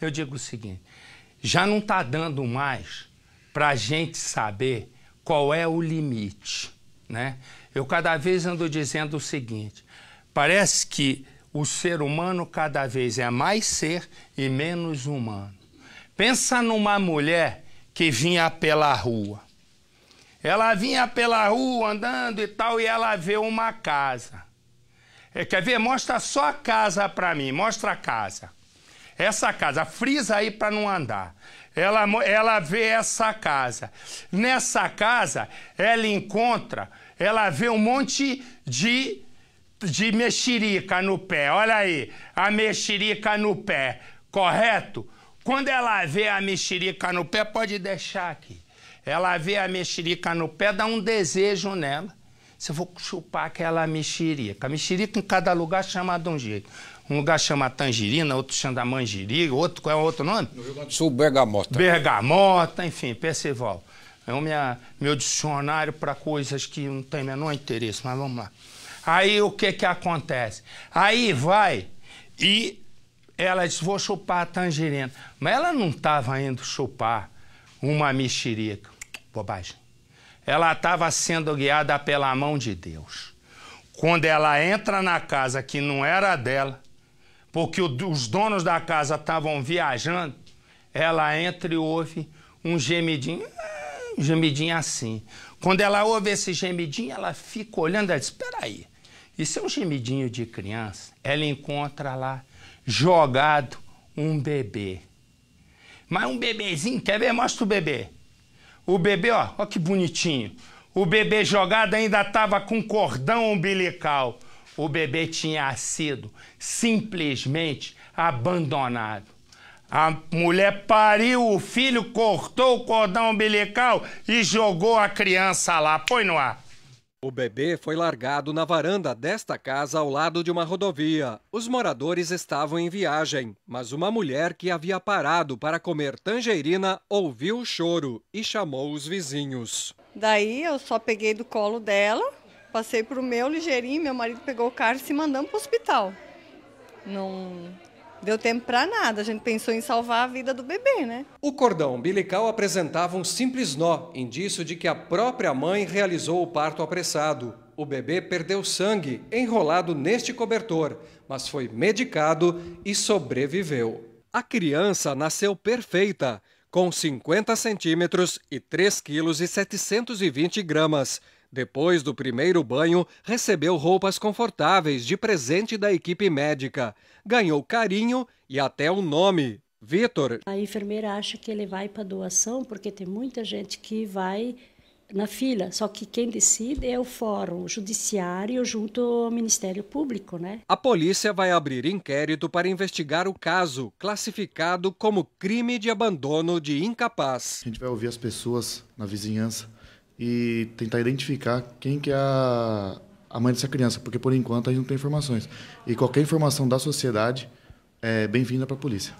Eu digo o seguinte: já não está dando mais para a gente saber qual é o limite. Né? Eu cada vez ando dizendo o seguinte: parece que o ser humano cada vez é mais ser e menos humano. Pensa numa mulher que vinha pela rua. Ela vinha pela rua andando e tal, e ela vê uma casa. É, quer ver? Mostra só a casa para mim, mostra a casa. Essa casa, frisa aí para não andar. Ela, ela vê essa casa. Nessa casa, ela encontra, ela vê um monte de, de mexerica no pé. Olha aí, a mexerica no pé, correto? Quando ela vê a mexerica no pé, pode deixar aqui. Ela vê a mexerica no pé, dá um desejo nela. Se eu vou chupar aquela mexerica. Mexerica em cada lugar chama de um jeito. Um lugar chama Tangerina, outro chama Mangiriga, outro, qual é o outro nome? No Rio Grande do Sul, Bergamota. Bergamota, enfim, Perceval. É o então, minha, meu dicionário para coisas que não tem menor interesse, mas vamos lá. Aí o que que acontece? Aí vai e ela diz, vou chupar a tangerina. Mas ela não estava indo chupar uma mexerica. Bobagem. Ela estava sendo guiada pela mão de Deus. Quando ela entra na casa que não era dela, porque os donos da casa estavam viajando, ela entra e ouve um gemidinho, ah, um gemidinho assim. Quando ela ouve esse gemidinho, ela fica olhando, ela diz, espera aí, isso é um gemidinho de criança. Ela encontra lá, jogado, um bebê. Mas um bebezinho, quer ver? Mostra o bebê. O bebê, ó, ó que bonitinho. O bebê jogado ainda estava com cordão umbilical o bebê tinha sido simplesmente abandonado. A mulher pariu o filho, cortou o cordão umbilical e jogou a criança lá. Põe no ar. O bebê foi largado na varanda desta casa ao lado de uma rodovia. Os moradores estavam em viagem, mas uma mulher que havia parado para comer tangerina ouviu o choro e chamou os vizinhos. Daí eu só peguei do colo dela, Passei para o meu ligeirinho, meu marido pegou o carro e se mandamos para o hospital. Não deu tempo para nada, a gente pensou em salvar a vida do bebê, né? O cordão umbilical apresentava um simples nó, indício de que a própria mãe realizou o parto apressado. O bebê perdeu sangue enrolado neste cobertor, mas foi medicado e sobreviveu. A criança nasceu perfeita, com 50 centímetros e 3,720 kg depois do primeiro banho, recebeu roupas confortáveis de presente da equipe médica, ganhou carinho e até um nome. Vitor. A enfermeira acha que ele vai para doação porque tem muita gente que vai na fila, só que quem decide é o Fórum Judiciário junto ao Ministério Público, né? A polícia vai abrir inquérito para investigar o caso, classificado como crime de abandono de incapaz. A gente vai ouvir as pessoas na vizinhança e tentar identificar quem que é a, a mãe dessa criança, porque por enquanto a gente não tem informações. E qualquer informação da sociedade é bem-vinda para a polícia.